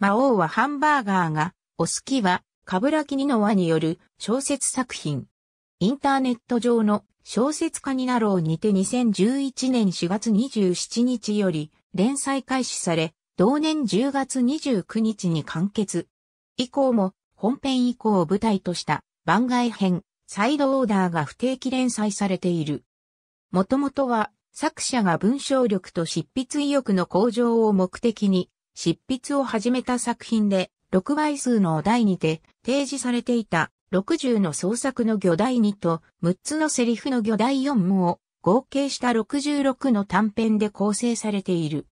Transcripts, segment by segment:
魔王はハンバーガーが、お好きは、かぶらきにの輪による小説作品。インターネット上の小説家になろうにて2011年4月27日より連載開始され、同年10月29日に完結。以降も本編以降を舞台とした番外編、サイドオーダーが不定期連載されている。もともとは作者が文章力と執筆意欲の向上を目的に執筆を始めた作品で、6倍数のお題にて提示されていた60の創作の魚題2と6つのセリフの魚題4もを合計した66の短編で構成されている。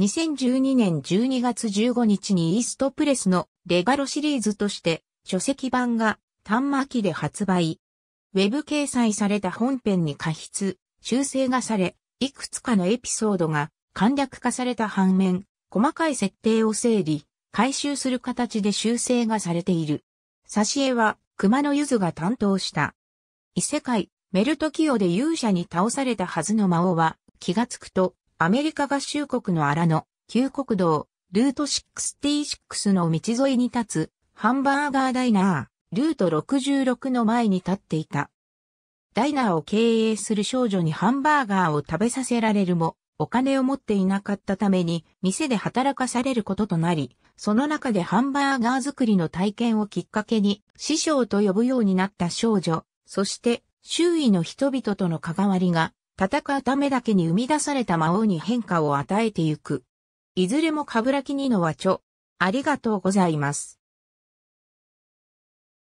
2012年12月15日にイーストプレスのレガロシリーズとして書籍版が端末機で発売。ウェブ掲載された本編に過筆、修正がされ、いくつかのエピソードが簡略化された反面、細かい設定を整理、回収する形で修正がされている。挿絵は熊野ゆずが担当した。異世界、メルトキオで勇者に倒されたはずの魔王は、気がつくと、アメリカ合衆国の荒野、旧国道、ルート66の道沿いに立つ、ハンバーガーダイナー、ルート66の前に立っていた。ダイナーを経営する少女にハンバーガーを食べさせられるも、お金を持っていなかったために店で働かされることとなり、その中でハンバーガー作りの体験をきっかけに師匠と呼ぶようになった少女、そして周囲の人々との関わりが戦うためだけに生み出された魔王に変化を与えてゆく。いずれもカブラキニの和著。ありがとうございます。